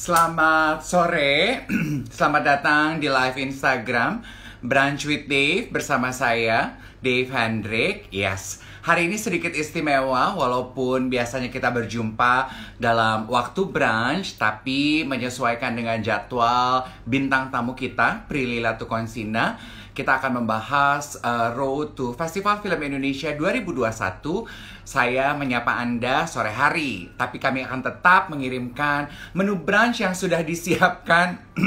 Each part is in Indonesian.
Selamat sore, selamat datang di live Instagram Brunch with Dave bersama saya, Dave Hendrik. Yes, hari ini sedikit istimewa walaupun biasanya kita berjumpa dalam waktu brunch tapi menyesuaikan dengan jadwal bintang tamu kita, Prilly Latukonsina kita akan membahas uh, Road to Festival Film Indonesia 2021. Saya menyapa Anda sore hari, tapi kami akan tetap mengirimkan menu brunch yang sudah disiapkan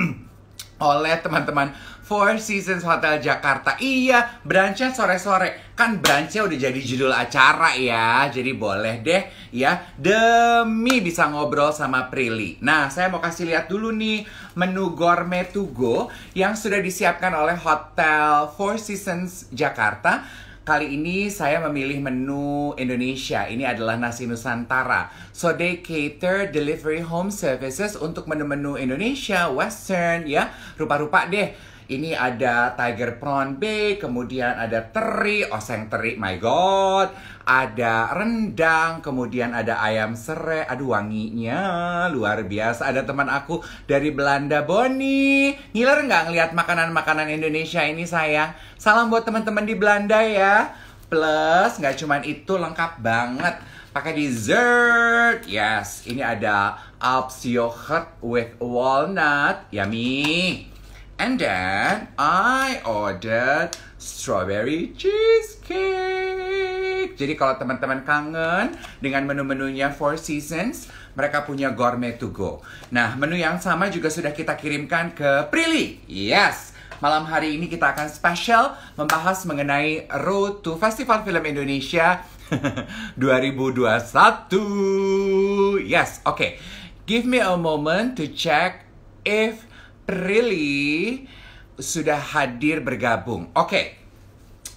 oleh teman-teman Four Seasons Hotel Jakarta. Iya, brunchnya sore-sore. Kan brunchnya udah jadi judul acara ya. Jadi boleh deh ya. Demi bisa ngobrol sama Prilly. Nah, saya mau kasih lihat dulu nih menu gourmet to go yang sudah disiapkan oleh Hotel Four Seasons Jakarta. Kali ini saya memilih menu Indonesia. Ini adalah nasi Nusantara. So they cater delivery home services untuk menu-menu Indonesia, Western, ya. Rupa-rupa deh ini ada tiger prawn B, kemudian ada teri, oseng teri, my god. Ada rendang, kemudian ada ayam serai. Aduh wanginya luar biasa. Ada teman aku dari Belanda, Boni. Ngiler nggak ngeliat makanan-makanan Indonesia ini sayang? Salam buat teman-teman di Belanda ya. Plus nggak cuman itu lengkap banget pakai dessert. Yes, ini ada Alps yogurt with walnut. Yummy. And then I ordered strawberry cheesecake. Jadi kalau teman-teman kangen dengan menu-menunya Four Seasons, mereka punya gourmet to go. Nah, menu yang sama juga sudah kita kirimkan ke Prilly. Yes, malam hari ini kita akan spesial membahas mengenai Road to Festival Film Indonesia 2021. Yes, oke. Okay. Give me a moment to check if Prilly sudah hadir bergabung. Oke. Okay.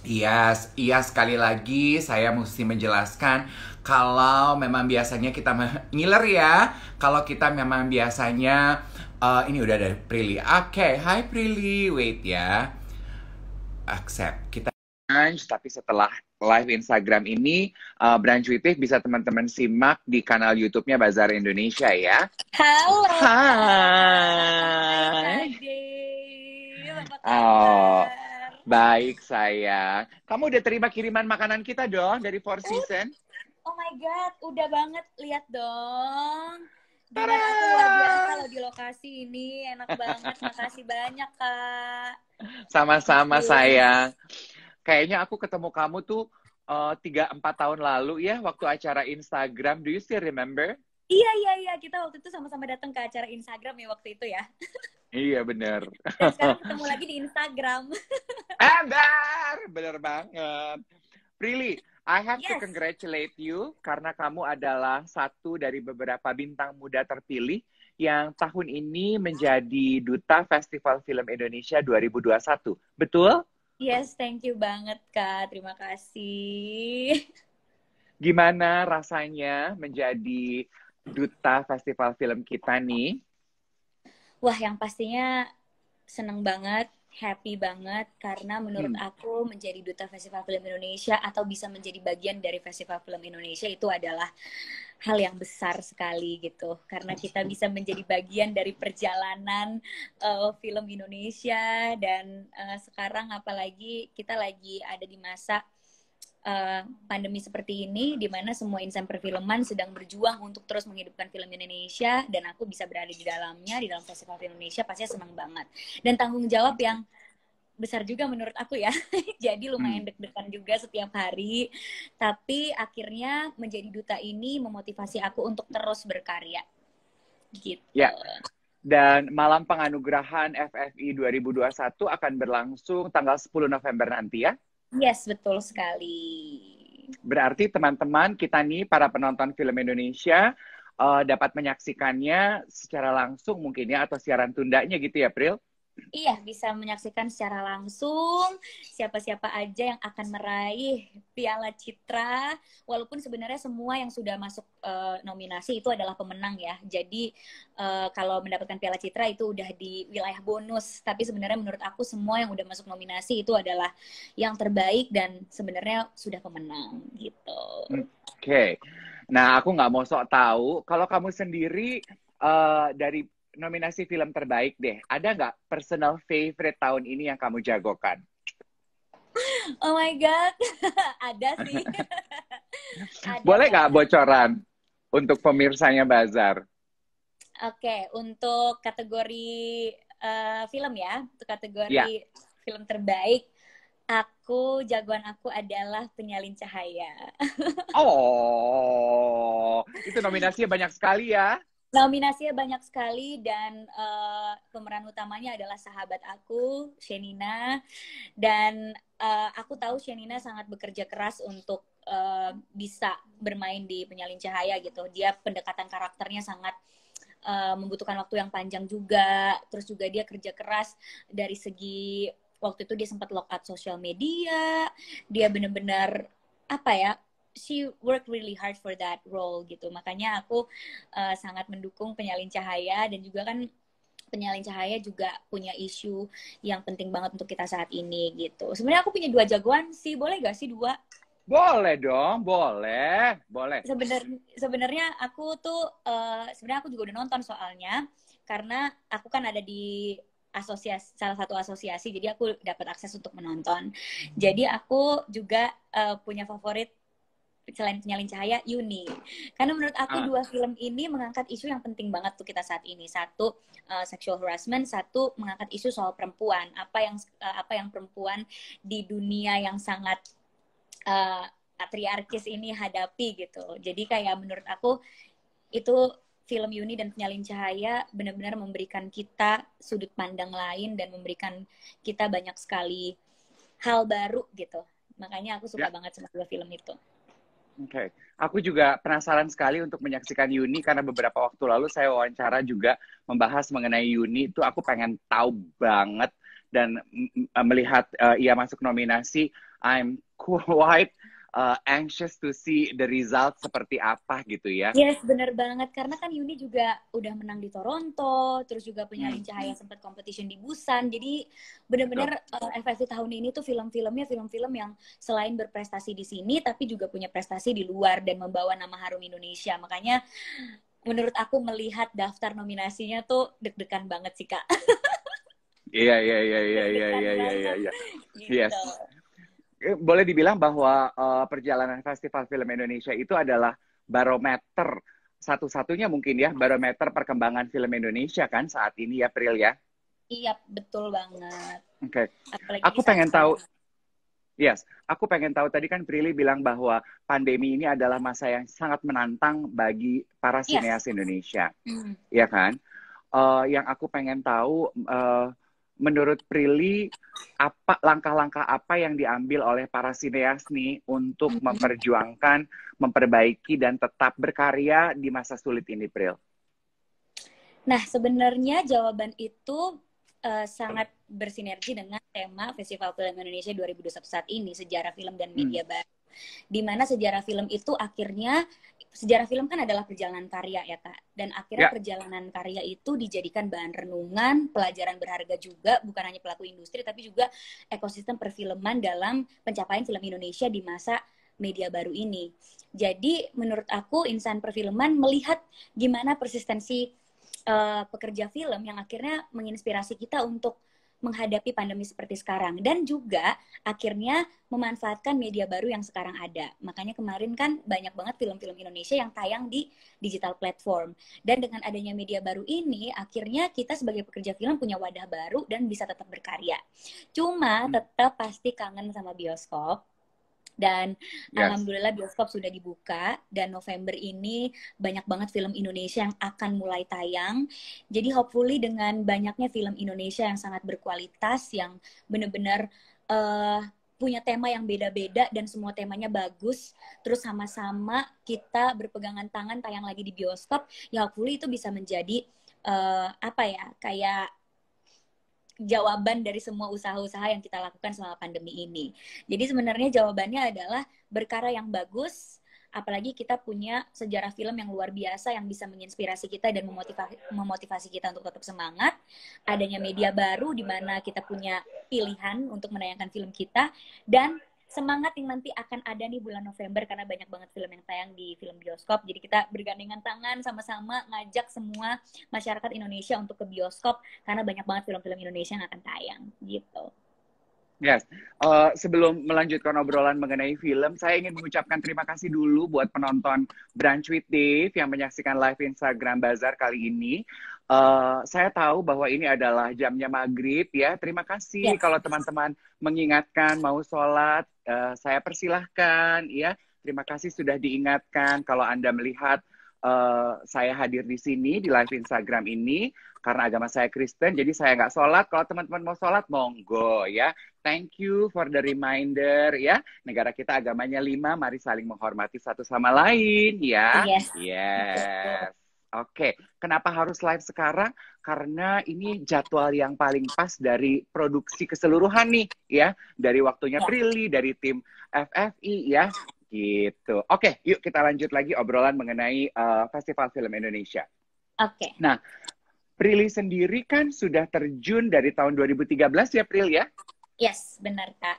Iya, yes, iya sekali lagi saya mesti menjelaskan kalau memang biasanya kita ngiler ya. Kalau kita memang biasanya uh, ini udah ada Prilly. Oke, okay. hi Prilly. Wait ya. Accept. Kita Brunch, tapi setelah live Instagram ini, uh, Brunch with bisa teman-teman simak di kanal YouTube-nya Bazar Indonesia ya. Halo. Hai. Oh, baik sayang. Kamu udah terima kiriman makanan kita dong dari Four oh, Seasons? Oh my God, udah banget. Lihat dong. Gila, aku luar biasa kalau di lokasi ini. Enak banget. Makasih banyak, Kak. Sama-sama, sayang kayaknya aku ketemu kamu tuh eh, tiga uh, empat tahun lalu ya waktu acara Instagram. Do you still remember? Iya iya iya kita waktu itu sama-sama datang ke acara Instagram ya waktu itu ya. Iya benar. Sekarang ketemu lagi di Instagram. Ember, eh, bener banget. Prilly, I have yes. to congratulate you karena kamu adalah satu dari beberapa bintang muda terpilih yang tahun ini menjadi duta Festival Film Indonesia 2021. Betul? Yes, thank you banget Kak. Terima kasih. Gimana rasanya menjadi duta festival film kita nih? Wah, yang pastinya seneng banget happy banget karena menurut hmm. aku menjadi duta festival film Indonesia atau bisa menjadi bagian dari festival film Indonesia itu adalah hal yang besar sekali gitu karena kita bisa menjadi bagian dari perjalanan uh, film Indonesia dan uh, sekarang apalagi kita lagi ada di masa Eh, pandemi seperti ini di mana semua insan perfilman sedang berjuang untuk terus menghidupkan film Indonesia dan aku bisa berada di dalamnya di dalam festival film Indonesia pasti senang banget dan tanggung jawab yang besar juga menurut aku ya. Jadi lumayan hmm. deg-degan juga setiap hari. Tapi akhirnya menjadi duta ini memotivasi aku untuk terus berkarya. Gitu. Ya. Dan malam penganugerahan FFI 2021 akan berlangsung tanggal 10 November nanti ya. Yes, betul sekali. Berarti teman-teman kita nih para penonton film Indonesia uh, dapat menyaksikannya secara langsung mungkin ya atau siaran tundanya gitu ya, April? Iya, bisa menyaksikan secara langsung siapa-siapa aja yang akan meraih Piala Citra. Walaupun sebenarnya semua yang sudah masuk e, nominasi itu adalah pemenang ya. Jadi e, kalau mendapatkan Piala Citra itu udah di wilayah bonus. Tapi sebenarnya menurut aku semua yang udah masuk nominasi itu adalah yang terbaik dan sebenarnya sudah pemenang gitu. Oke. Okay. Nah, aku nggak mau sok tahu. Kalau kamu sendiri uh, dari nominasi film terbaik deh. Ada nggak personal favorite tahun ini yang kamu jagokan? Oh my god, ada sih. Boleh nggak bocoran untuk pemirsanya Bazar? Oke, okay, untuk kategori uh, film ya, untuk kategori yeah. film terbaik, aku jagoan aku adalah Penyalin Cahaya. oh, itu nominasinya banyak sekali ya? Nominasinya banyak sekali dan uh, pemeran utamanya adalah sahabat aku, Shenina. Dan uh, aku tahu Shenina sangat bekerja keras untuk uh, bisa bermain di Penyalin Cahaya gitu. Dia pendekatan karakternya sangat uh, membutuhkan waktu yang panjang juga. Terus juga dia kerja keras dari segi waktu itu dia sempat lock up sosial media. Dia benar-benar apa ya she worked really hard for that role gitu makanya aku uh, sangat mendukung penyalin cahaya dan juga kan penyalin cahaya juga punya isu yang penting banget untuk kita saat ini gitu sebenarnya aku punya dua jagoan sih boleh gak sih dua boleh dong, boleh, boleh. Sebenarnya sebenarnya aku tuh uh, sebenarnya aku juga udah nonton soalnya karena aku kan ada di asosiasi salah satu asosiasi jadi aku dapat akses untuk menonton. Jadi aku juga uh, punya favorit selain penyalin cahaya Yuni karena menurut aku ah. dua film ini mengangkat isu yang penting banget tuh kita saat ini satu uh, sexual harassment satu mengangkat isu soal perempuan apa yang uh, apa yang perempuan di dunia yang sangat uh, patriarkis ini hadapi gitu jadi kayak menurut aku itu film Yuni dan Penyalin Cahaya benar-benar memberikan kita sudut pandang lain dan memberikan kita banyak sekali hal baru gitu. Makanya aku suka ya. banget sama dua film itu. Oke, okay. aku juga penasaran sekali untuk menyaksikan Yuni karena beberapa waktu lalu saya wawancara juga membahas mengenai Yuni itu aku pengen tahu banget dan melihat uh, ia masuk nominasi I'm quite uh, anxious to see the result seperti apa gitu ya. Yes, bener banget. Karena kan Yuni juga udah menang di Toronto, terus juga punya hmm. cahaya sempat competition di Busan. Jadi bener-bener uh, eh, FFV tahun ini tuh film-filmnya film-film yang selain berprestasi di sini, tapi juga punya prestasi di luar dan membawa nama harum Indonesia. Makanya menurut aku melihat daftar nominasinya tuh deg-degan banget sih kak. Iya iya iya iya iya iya iya iya. iya. Yes. Gitu. Eh, boleh dibilang bahwa uh, perjalanan Festival Film Indonesia itu adalah barometer satu-satunya mungkin ya barometer perkembangan film Indonesia kan saat ini ya April ya. Iya, betul banget. Oke. Okay. Aku pengen tahu Yes, aku pengen tahu tadi kan Prilly bilang bahwa pandemi ini adalah masa yang sangat menantang bagi para sineas yes. Indonesia, mm. ya kan? Uh, yang aku pengen tahu uh, menurut Prilly apa langkah-langkah apa yang diambil oleh para sineas nih untuk memperjuangkan, memperbaiki dan tetap berkarya di masa sulit ini, Pril? Nah, sebenarnya jawaban itu uh, sangat bersinergi dengan tema Festival Film Indonesia 2021 ini, sejarah film dan media hmm. baru. Dimana sejarah film itu akhirnya sejarah film kan adalah perjalanan karya ya kak dan akhirnya ya. perjalanan karya itu dijadikan bahan renungan pelajaran berharga juga bukan hanya pelaku industri tapi juga ekosistem perfilman dalam pencapaian film Indonesia di masa media baru ini jadi menurut aku insan perfilman melihat gimana persistensi uh, pekerja film yang akhirnya menginspirasi kita untuk menghadapi pandemi seperti sekarang dan juga akhirnya memanfaatkan media baru yang sekarang ada. Makanya kemarin kan banyak banget film-film Indonesia yang tayang di digital platform. Dan dengan adanya media baru ini akhirnya kita sebagai pekerja film punya wadah baru dan bisa tetap berkarya. Cuma hmm. tetap pasti kangen sama bioskop dan yes. alhamdulillah bioskop sudah dibuka dan November ini banyak banget film Indonesia yang akan mulai tayang. Jadi hopefully dengan banyaknya film Indonesia yang sangat berkualitas yang benar-benar uh, punya tema yang beda-beda dan semua temanya bagus. Terus sama-sama kita berpegangan tangan tayang lagi di bioskop. Ya hopefully itu bisa menjadi uh, apa ya kayak jawaban dari semua usaha-usaha yang kita lakukan selama pandemi ini. Jadi sebenarnya jawabannya adalah berkara yang bagus, apalagi kita punya sejarah film yang luar biasa yang bisa menginspirasi kita dan memotivasi, memotivasi kita untuk tetap semangat. Adanya media baru di mana kita punya pilihan untuk menayangkan film kita dan semangat yang nanti akan ada nih bulan November karena banyak banget film yang tayang di film bioskop. Jadi kita bergandengan tangan sama-sama ngajak semua masyarakat Indonesia untuk ke bioskop karena banyak banget film-film Indonesia yang akan tayang gitu. Yes, uh, sebelum melanjutkan obrolan mengenai film, saya ingin mengucapkan terima kasih dulu buat penonton Brunch with Dave yang menyaksikan live Instagram Bazar kali ini. Eh, saya tahu bahwa ini adalah jamnya maghrib ya. Terima kasih yes. kalau teman-teman mengingatkan mau sholat, uh, saya persilahkan ya. Terima kasih sudah diingatkan. Kalau anda melihat uh, saya hadir di sini di live Instagram ini karena agama saya Kristen, jadi saya nggak sholat. Kalau teman-teman mau sholat, monggo ya. Thank you for the reminder ya. Negara kita agamanya lima, mari saling menghormati satu sama lain ya. Yes. yes. Oke, kenapa harus live sekarang? Karena ini jadwal yang paling pas dari produksi keseluruhan nih, ya. Dari waktunya ya. Prilly, dari tim FFI, ya. Gitu. Oke, yuk kita lanjut lagi obrolan mengenai uh, Festival Film Indonesia. Oke. Nah, Prilly sendiri kan sudah terjun dari tahun 2013 ya, Prilly ya? Yes, benar, Kak.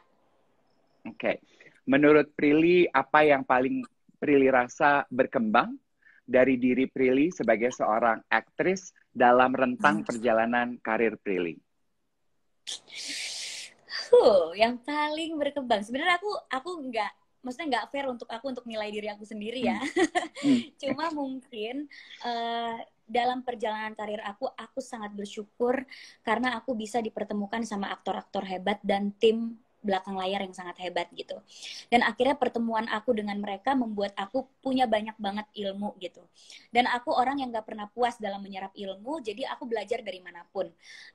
Oke. Menurut Prilly, apa yang paling Prilly rasa berkembang dari diri Prilly sebagai seorang aktris dalam rentang hmm. perjalanan karir Prilly? Huh, yang paling berkembang. Sebenarnya aku aku nggak maksudnya nggak fair untuk aku untuk nilai diri aku sendiri ya. Hmm. hmm. Cuma mungkin uh, dalam perjalanan karir aku aku sangat bersyukur karena aku bisa dipertemukan sama aktor-aktor hebat dan tim belakang layar yang sangat hebat gitu. Dan akhirnya pertemuan aku dengan mereka membuat aku punya banyak banget ilmu gitu. Dan aku orang yang gak pernah puas dalam menyerap ilmu, jadi aku belajar dari manapun.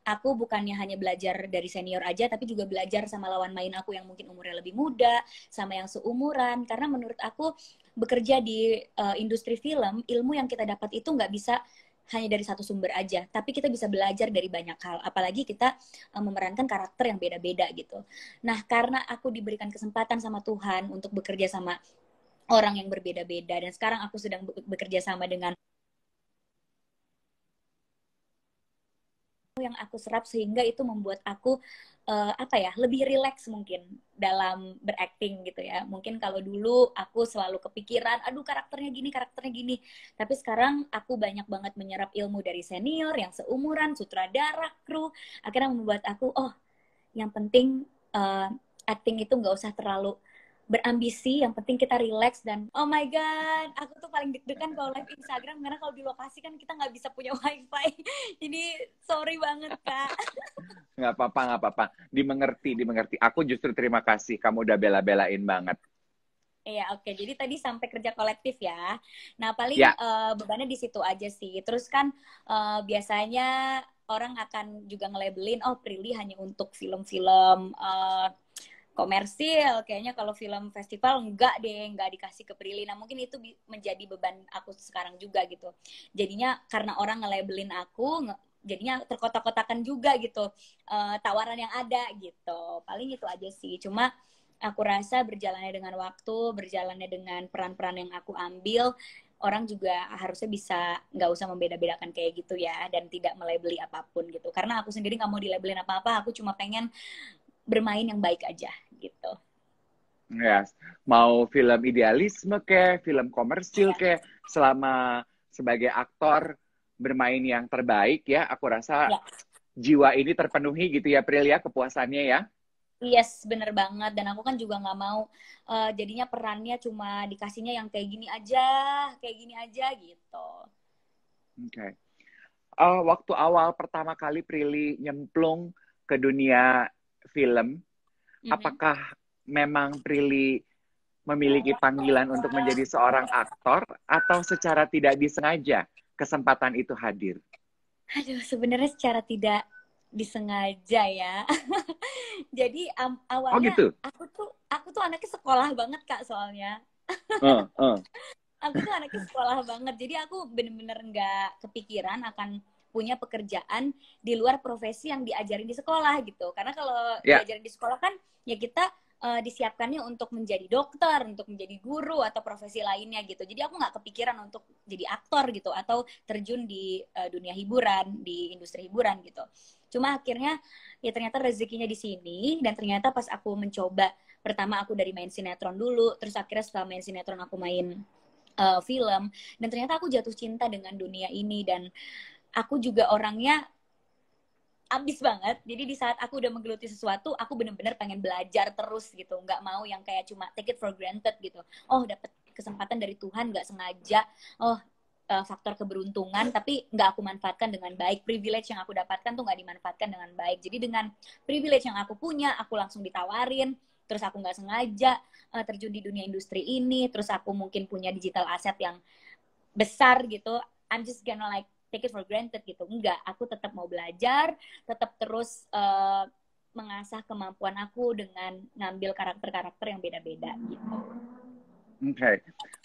Aku bukannya hanya belajar dari senior aja, tapi juga belajar sama lawan main aku yang mungkin umurnya lebih muda, sama yang seumuran. Karena menurut aku bekerja di uh, industri film, ilmu yang kita dapat itu nggak bisa hanya dari satu sumber aja, tapi kita bisa belajar dari banyak hal. Apalagi kita eh, memerankan karakter yang beda-beda gitu. Nah, karena aku diberikan kesempatan sama Tuhan untuk bekerja sama orang yang berbeda-beda dan sekarang aku sedang bekerja sama dengan yang aku serap sehingga itu membuat aku uh, apa ya lebih rileks mungkin dalam berakting gitu ya mungkin kalau dulu aku selalu kepikiran aduh karakternya gini karakternya gini tapi sekarang aku banyak banget menyerap ilmu dari senior yang seumuran sutradara kru akhirnya membuat aku oh yang penting uh, eh, acting itu nggak usah terlalu berambisi, yang penting kita relax dan oh my god, aku tuh paling deg-degan kalau live Instagram karena kalau di lokasi kan kita nggak bisa punya wifi, jadi sorry banget kak. Nggak apa-apa, nggak apa-apa, dimengerti, dimengerti. Aku justru terima kasih kamu udah bela-belain banget. Iya, oke. Okay. Jadi tadi sampai kerja kolektif ya. Nah, paling ya. Uh, bebannya di situ aja sih. Terus kan uh, biasanya orang akan juga ngelebelin. oh Prilly hanya untuk film-film uh, komersil kayaknya kalau film festival enggak deh enggak dikasih ke Prilly nah mungkin itu menjadi beban aku sekarang juga gitu jadinya karena orang nge-labelin aku nge jadinya terkotak-kotakan juga gitu uh, tawaran yang ada gitu paling itu aja sih cuma aku rasa berjalannya dengan waktu berjalannya dengan peran-peran yang aku ambil orang juga harusnya bisa nggak usah membeda-bedakan kayak gitu ya dan tidak melebeli apapun gitu karena aku sendiri nggak mau dilabelin apa-apa aku cuma pengen bermain yang baik aja gitu. Yes. Mau film idealisme ke, film komersil yes. Iya. ke, selama sebagai aktor bermain yang terbaik ya, aku rasa yes. Iya. jiwa ini terpenuhi gitu ya Pril ya, kepuasannya ya. Yes, bener banget. Dan aku kan juga nggak mau uh, jadinya perannya cuma dikasihnya yang kayak gini aja, kayak gini aja gitu. Oke. Okay. Uh, eh, waktu awal pertama kali Prilly nyemplung ke dunia film, mm-hmm. apakah memang Prilly memiliki panggilan untuk menjadi seorang aktor atau secara tidak disengaja kesempatan itu hadir? Aduh, sebenarnya secara tidak disengaja ya. Jadi um, awalnya oh gitu? aku tuh aku tuh anaknya sekolah banget kak soalnya. uh, uh. aku tuh anaknya sekolah banget. Jadi aku bener-bener nggak kepikiran akan punya pekerjaan di luar profesi yang diajarin di sekolah gitu. Karena kalau yeah. diajarin di sekolah kan ya kita uh, disiapkannya untuk menjadi dokter, untuk menjadi guru atau profesi lainnya gitu. Jadi aku nggak kepikiran untuk jadi aktor gitu atau terjun di uh, dunia hiburan, di industri hiburan gitu. Cuma akhirnya ya ternyata rezekinya di sini dan ternyata pas aku mencoba pertama aku dari main sinetron dulu, terus akhirnya setelah main sinetron aku main uh, film dan ternyata aku jatuh cinta dengan dunia ini dan aku juga orangnya abis banget. Jadi di saat aku udah menggeluti sesuatu, aku bener-bener pengen belajar terus gitu. Nggak mau yang kayak cuma take it for granted gitu. Oh, dapet kesempatan dari Tuhan nggak sengaja. Oh, eh, faktor keberuntungan tapi nggak aku manfaatkan dengan baik privilege yang aku dapatkan tuh nggak dimanfaatkan dengan baik jadi dengan privilege yang aku punya aku langsung ditawarin terus aku nggak sengaja eh, terjun di dunia industri ini terus aku mungkin punya digital aset yang besar gitu I'm just gonna like take it for granted gitu enggak aku tetap mau belajar tetap terus uh, mengasah kemampuan aku dengan ngambil karakter-karakter yang beda-beda gitu Oke, okay.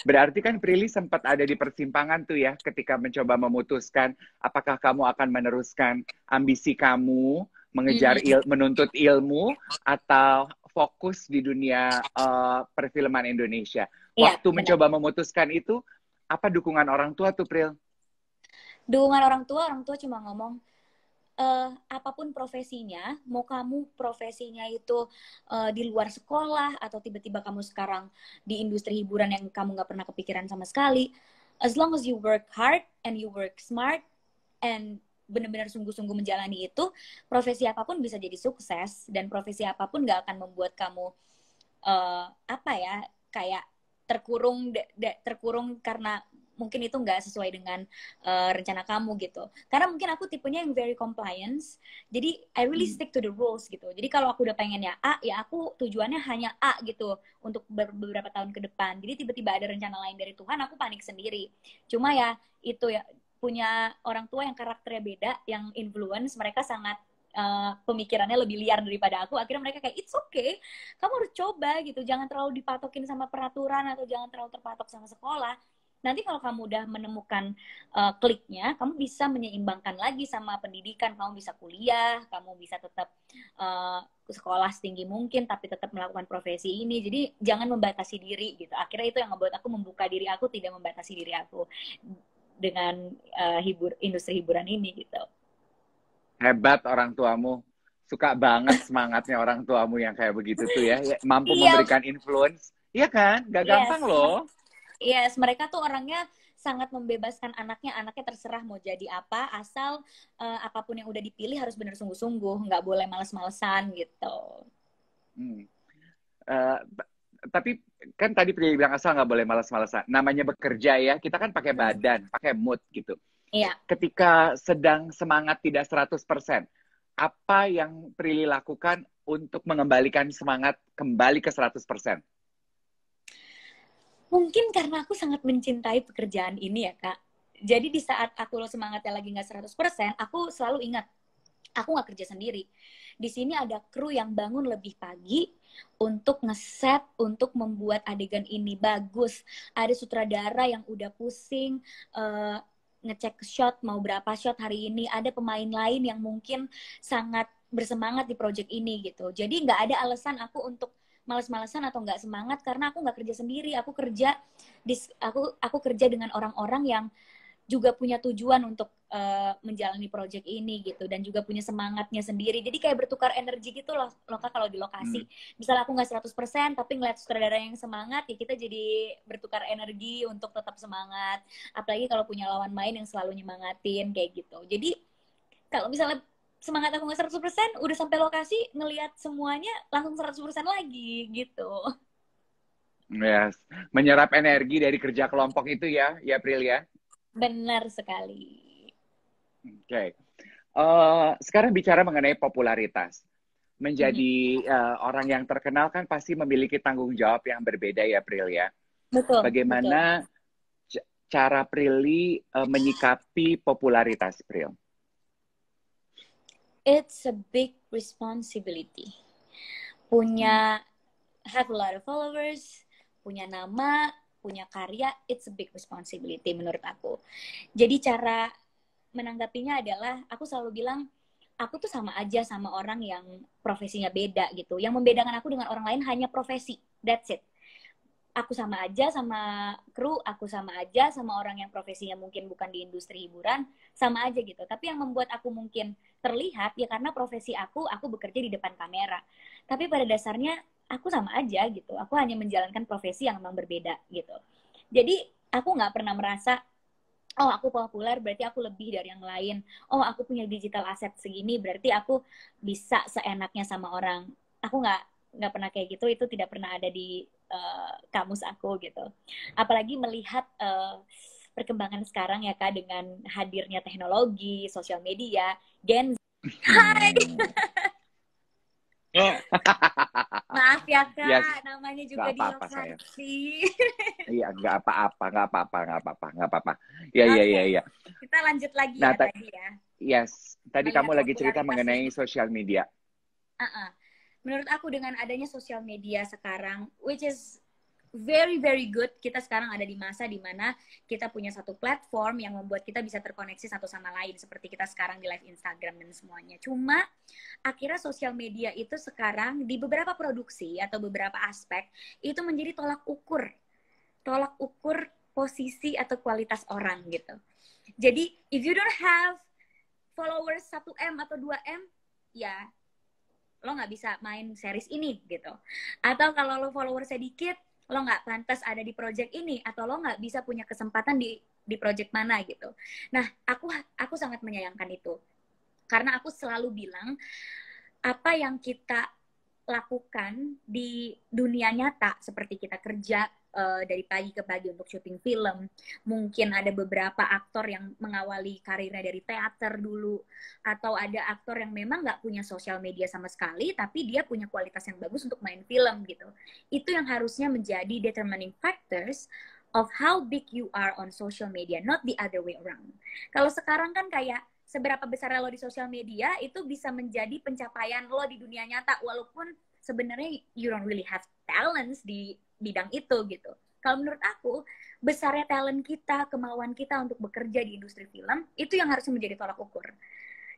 berarti kan Prilly sempat ada di persimpangan tuh ya ketika mencoba memutuskan apakah kamu akan meneruskan ambisi kamu mengejar il menuntut ilmu atau fokus di dunia uh, perfilman Indonesia. Iya, Waktu ya, mencoba memutuskan itu, apa dukungan orang tua tuh Pril? dukungan orang tua orang tua cuma ngomong uh, apapun profesinya, mau kamu profesinya itu uh, di luar sekolah atau tiba-tiba kamu sekarang di industri hiburan yang kamu nggak pernah kepikiran sama sekali, as long as you work hard and you work smart and benar-benar sungguh-sungguh menjalani itu, profesi apapun bisa jadi sukses dan profesi apapun nggak akan membuat kamu uh, apa ya kayak terkurung de, de, terkurung karena mungkin itu nggak sesuai dengan uh, rencana kamu gitu karena mungkin aku tipenya yang very compliance jadi I really hmm. stick to the rules gitu jadi kalau aku udah pengennya ya A ya aku tujuannya hanya A gitu untuk beberapa tahun ke depan jadi tiba-tiba ada rencana lain dari Tuhan aku panik sendiri cuma ya itu ya punya orang tua yang karakternya beda yang influence mereka sangat Uh, pemikirannya lebih liar daripada aku akhirnya mereka kayak it's okay kamu harus coba gitu jangan terlalu dipatokin sama peraturan atau jangan terlalu terpatok sama sekolah nanti kalau kamu udah menemukan uh, kliknya kamu bisa menyeimbangkan lagi sama pendidikan kamu bisa kuliah kamu bisa tetap uh, sekolah setinggi mungkin tapi tetap melakukan profesi ini jadi jangan membatasi diri gitu akhirnya itu yang membuat aku membuka diri aku tidak membatasi diri aku dengan uh, hibur industri hiburan ini gitu hebat orang tuamu suka banget semangatnya orang tuamu yang kayak begitu tuh ya, ya mampu yeah. memberikan influence. Iya kan? Gak yes. gampang loh. Yes, mereka tuh orangnya sangat membebaskan anaknya. Anaknya terserah mau jadi apa, asal uh, apapun yang udah dipilih harus benar sungguh-sungguh, nggak boleh males-malesan gitu. Hmm. Uh, tapi kan tadi Pria bilang asal nggak boleh males malesan Namanya bekerja ya, kita kan pakai badan, pakai mood gitu. Iya. Ketika sedang semangat tidak 100%, apa yang Prilly lakukan untuk mengembalikan semangat kembali ke 100%? mungkin karena aku sangat mencintai pekerjaan ini ya kak jadi di saat aku lo semangatnya lagi nggak 100% aku selalu ingat aku nggak kerja sendiri di sini ada kru yang bangun lebih pagi untuk ngeset untuk membuat adegan ini bagus ada sutradara yang udah pusing uh, ngecek shot mau berapa shot hari ini ada pemain lain yang mungkin sangat bersemangat di project ini gitu jadi nggak ada alasan aku untuk males-malesan atau nggak semangat karena aku nggak kerja sendiri aku kerja di, aku aku kerja dengan orang-orang yang juga punya tujuan untuk uh, menjalani project ini gitu dan juga punya semangatnya sendiri. Jadi kayak bertukar energi gitu loh, loh Kak, kalau di lokasi. Hmm. Misal aku nggak 100% tapi ngeliat sutradara yang semangat ya kita jadi bertukar energi untuk tetap semangat. Apalagi kalau punya lawan main yang selalu nyemangatin kayak gitu. Jadi kalau misalnya semangat aku nggak 100% udah sampai lokasi ngelihat semuanya langsung 100% lagi gitu yes menyerap energi dari kerja kelompok itu ya ya April ya benar sekali oke okay. uh, eh, sekarang bicara mengenai popularitas menjadi -hmm. uh, orang yang terkenal kan pasti memiliki tanggung jawab yang berbeda ya April ya betul bagaimana betul. cara Prilly uh, menyikapi popularitas April it's a big responsibility. Punya have a lot of followers, punya nama, punya karya, it's a big responsibility menurut aku. Jadi cara menanggapinya adalah aku selalu bilang aku tuh sama aja sama orang yang profesinya beda gitu. Yang membedakan aku dengan orang lain hanya profesi. That's it aku sama aja sama kru, aku sama aja sama orang yang profesinya mungkin bukan di industri hiburan, sama aja gitu. Tapi yang membuat aku mungkin terlihat ya karena profesi aku, aku bekerja di depan kamera. Tapi pada dasarnya aku sama aja gitu. Aku hanya menjalankan profesi yang memang berbeda gitu. Jadi aku nggak pernah merasa oh aku populer berarti aku lebih dari yang lain. Oh aku punya digital aset segini berarti aku bisa seenaknya sama orang. Aku nggak nggak pernah kayak gitu itu tidak pernah ada di uh, kamus aku gitu apalagi melihat uh, perkembangan sekarang ya kak dengan hadirnya teknologi sosial media Gen Z Hai oh. maaf ya kak ya, namanya juga di apa -apa, iya nggak apa-apa nggak apa-apa nggak apa-apa nggak apa-apa iya okay. ya ya iya. kita lanjut lagi nah, ya tadi ya yes tadi kamu lagi cerita mengenai sosial media uh -uh menurut aku dengan adanya sosial media sekarang which is very very good kita sekarang ada di masa di mana kita punya satu platform yang membuat kita bisa terkoneksi satu sama lain seperti kita sekarang di live Instagram dan semuanya cuma akhirnya sosial media itu sekarang di beberapa produksi atau beberapa aspek itu menjadi tolak ukur tolak ukur posisi atau kualitas orang gitu jadi if you don't have followers 1M atau 2M ya lo nggak bisa main series ini gitu atau kalau lo followersnya sedikit lo nggak pantas ada di project ini atau lo nggak bisa punya kesempatan di di project mana gitu nah aku aku sangat menyayangkan itu karena aku selalu bilang apa yang kita lakukan di dunia nyata seperti kita kerja uh, dari pagi ke pagi untuk syuting film. Mungkin ada beberapa aktor yang mengawali karirnya dari teater dulu, atau ada aktor yang memang nggak punya sosial media sama sekali, tapi dia punya kualitas yang bagus untuk main film gitu. Itu yang harusnya menjadi determining factors of how big you are on social media, not the other way around. Kalau sekarang kan kayak seberapa besar lo di sosial media itu bisa menjadi pencapaian lo di dunia nyata, walaupun sebenarnya you don't really have talents di bidang itu gitu. Kalau menurut aku, besarnya talent kita, kemauan kita untuk bekerja di industri film, itu yang harus menjadi tolak ukur.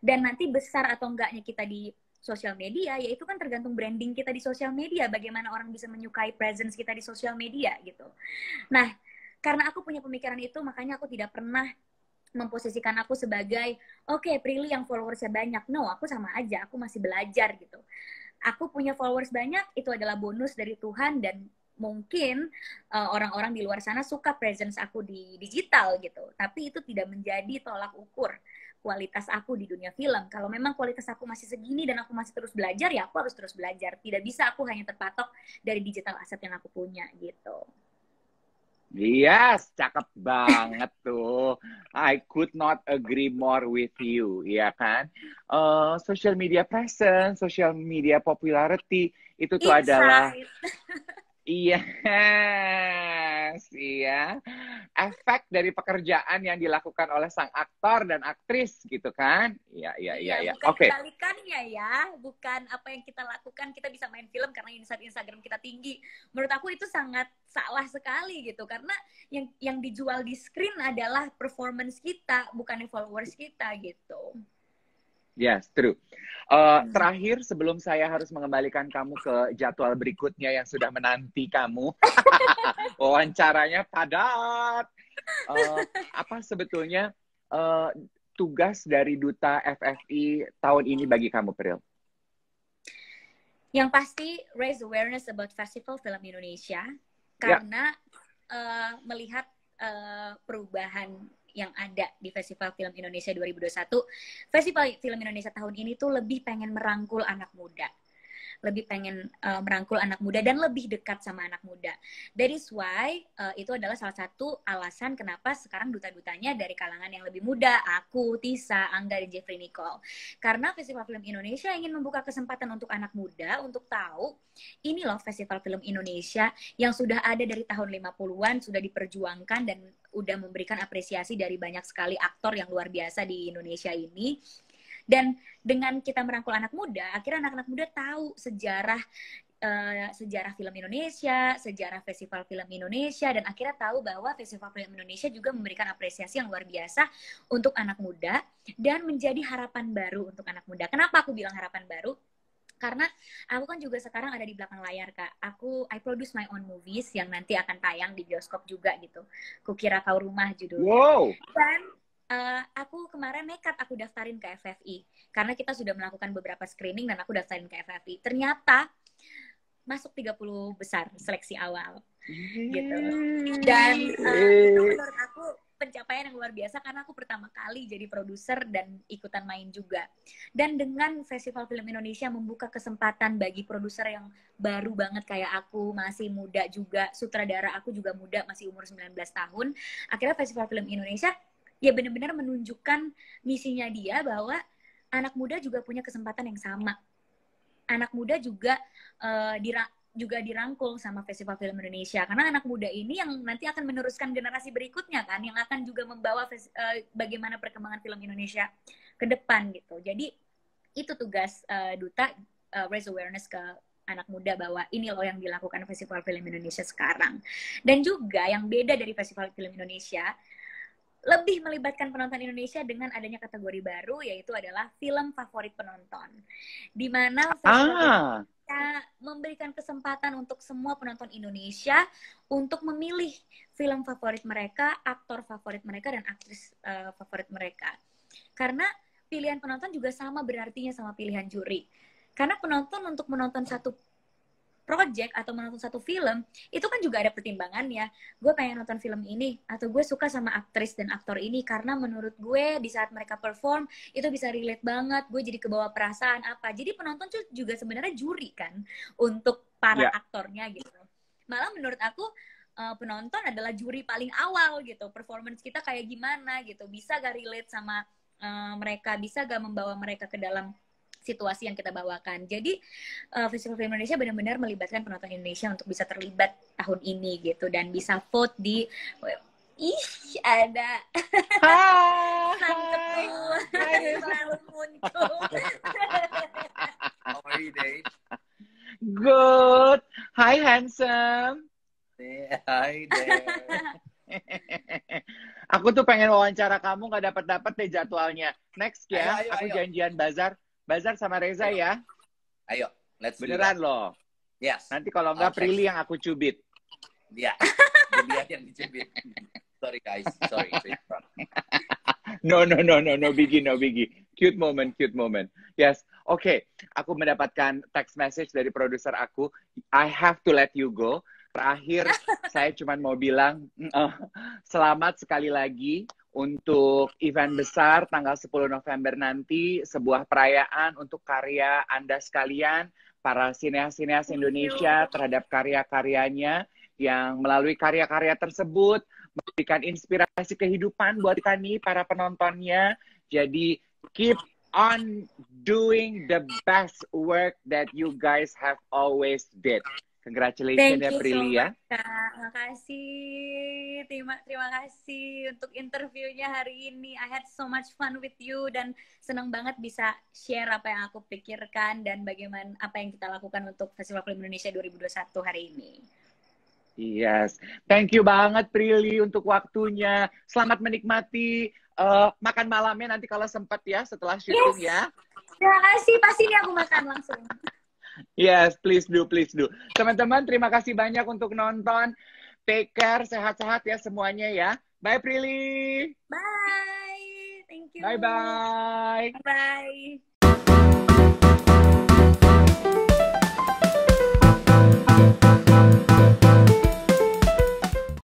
Dan nanti besar atau enggaknya kita di sosial media, ya itu kan tergantung branding kita di sosial media, bagaimana orang bisa menyukai presence kita di sosial media gitu. Nah, karena aku punya pemikiran itu, makanya aku tidak pernah memposisikan aku sebagai oke okay, Prilly yang followersnya banyak no aku sama aja aku masih belajar gitu aku punya followers banyak itu adalah bonus dari Tuhan dan mungkin eh, orang-orang uh, di luar sana suka presence aku di digital gitu, tapi itu tidak menjadi tolak ukur kualitas aku di dunia film. Kalau memang kualitas aku masih segini dan aku masih terus belajar, ya aku harus terus belajar. Tidak bisa aku hanya terpatok dari digital aset yang aku punya gitu. Yes, iya, cakep banget tuh. I could not agree more with you, ya kan? Uh, social media presence, social media popularity, itu tuh Inside. adalah Yes, iya, iya. Efek dari pekerjaan yang dilakukan oleh sang aktor dan aktris gitu kan? Iya, iya, iya, iya. iya. Oke. Okay. Kebalikannya ya, bukan apa yang kita lakukan kita bisa main film karena insight Instagram kita tinggi. Menurut aku itu sangat salah sekali gitu karena yang yang dijual di screen adalah performance kita, bukan followers kita gitu. Yes, true. Uh, hmm. Terakhir, sebelum saya harus mengembalikan kamu ke jadwal berikutnya yang sudah menanti kamu, wawancaranya padat. Uh, apa sebetulnya uh, tugas dari duta FFI tahun ini bagi kamu, Pril? Yang pasti raise awareness about festival film Indonesia ya. karena yeah. uh, melihat uh, perubahan yang ada di Festival Film Indonesia 2021. Festival Film Indonesia tahun ini tuh lebih pengen merangkul anak muda lebih pengen uh, merangkul anak muda dan lebih dekat sama anak muda. That is why uh, itu adalah salah satu alasan kenapa sekarang duta-dutanya dari kalangan yang lebih muda, aku, Tisa, Angga, dan Jeffrey Nicole. Karena Festival Film Indonesia ingin membuka kesempatan untuk anak muda untuk tahu ini loh Festival Film Indonesia yang sudah ada dari tahun 50-an, sudah diperjuangkan dan udah memberikan apresiasi dari banyak sekali aktor yang luar biasa di Indonesia ini dan dengan kita merangkul anak muda akhirnya anak-anak muda tahu sejarah Uh, sejarah film Indonesia, sejarah festival film Indonesia, dan akhirnya tahu bahwa festival film Indonesia juga memberikan apresiasi yang luar biasa untuk anak muda dan menjadi harapan baru untuk anak muda. Kenapa aku bilang harapan baru? karena aku kan juga sekarang ada di belakang layar kak aku I produce my own movies yang nanti akan tayang di bioskop juga gitu kukira kau rumah judulnya wow. dan Eh, aku kemarin nekat aku daftarin ke FFI karena kita sudah melakukan beberapa screening dan aku daftarin ke FFI. Ternyata masuk 30 besar seleksi awal gitu. Dan uh, itu menurut aku pencapaian yang luar biasa karena aku pertama kali jadi produser dan ikutan main juga. Dan dengan Festival Film Indonesia membuka kesempatan bagi produser yang baru banget kayak aku, masih muda juga, sutradara aku juga muda, masih umur 19 tahun. Akhirnya Festival Film Indonesia ya benar-benar menunjukkan misinya dia bahwa anak muda juga punya kesempatan yang sama. Anak muda juga uh, dira juga dirangkul sama Festival Film Indonesia karena anak muda ini yang nanti akan meneruskan generasi berikutnya kan yang akan juga membawa uh, bagaimana perkembangan film Indonesia ke depan gitu. Jadi itu tugas uh, duta uh, raise awareness ke anak muda bahwa ini loh yang dilakukan Festival Film Indonesia sekarang. Dan juga yang beda dari Festival Film Indonesia lebih melibatkan penonton Indonesia dengan adanya kategori baru yaitu adalah film favorit penonton. Di mana ah. memberikan kesempatan untuk semua penonton Indonesia untuk memilih film favorit mereka, aktor favorit mereka dan aktris uh, favorit mereka. Karena pilihan penonton juga sama berartinya sama pilihan juri. Karena penonton untuk menonton satu project atau menonton satu film itu kan juga ada pertimbangannya gue pengen nonton film ini atau gue suka sama aktris dan aktor ini karena menurut gue di saat mereka perform itu bisa relate banget gue jadi kebawa perasaan apa jadi penonton tuh juga sebenarnya juri kan untuk para yeah. aktornya gitu malah menurut aku eh, penonton adalah juri paling awal gitu performance kita kayak gimana gitu bisa gak relate sama uh, mereka bisa gak membawa mereka ke dalam situasi yang kita bawakan. Jadi uh, Festival Film Indonesia benar-benar melibatkan penonton Indonesia untuk bisa terlibat tahun ini gitu dan bisa vote di Ih, ada. Hai. Hai. selalu muncul. How are you, Dave? Good. Hi, handsome. Yeah, hi, Dave. aku tuh pengen wawancara kamu nggak dapat dapat deh jadwalnya. Next ya, ayo, ayo, aku ayo. janjian bazar. Bazar sama Reza Ayo. ya. Ayo, let's Beneran loh. Yes. Nanti kalau enggak okay. Prilly yang aku cubit. Iya. Yeah. Dia yang dicubit. Sorry guys, sorry. no, no, no, no, no biggie, no biggie. Cute moment, cute moment. Yes. Oke, okay. aku mendapatkan text message dari produser aku. I have to let you go. Terakhir, saya cuma mau bilang uh, selamat sekali lagi untuk event besar tanggal 10 November nanti sebuah perayaan untuk karya Anda sekalian para sineas-sineas Indonesia terhadap karya-karyanya yang melalui karya-karya tersebut memberikan inspirasi kehidupan buat kami para penontonnya. Jadi keep on doing the best work that you guys have always did. Congratulations Thank ya Prilly so ya. Terima kasih. Terima terima kasih untuk interviewnya hari ini. I had so much fun with you dan senang banget bisa share apa yang aku pikirkan dan bagaimana apa yang kita lakukan untuk Festival Film Indonesia 2021 hari ini. Yes. Thank you banget Prilly untuk waktunya. Selamat menikmati uh, makan malamnya nanti kalau sempat ya setelah syuting yes. ya. Terima kasih, pasti ini aku makan langsung. Yes, please do, please do. Teman-teman, terima kasih banyak untuk nonton. Take care, sehat-sehat ya semuanya ya. Bye, Prilly. Bye. Thank you. Bye-bye. Bye. -bye. Bye, -bye.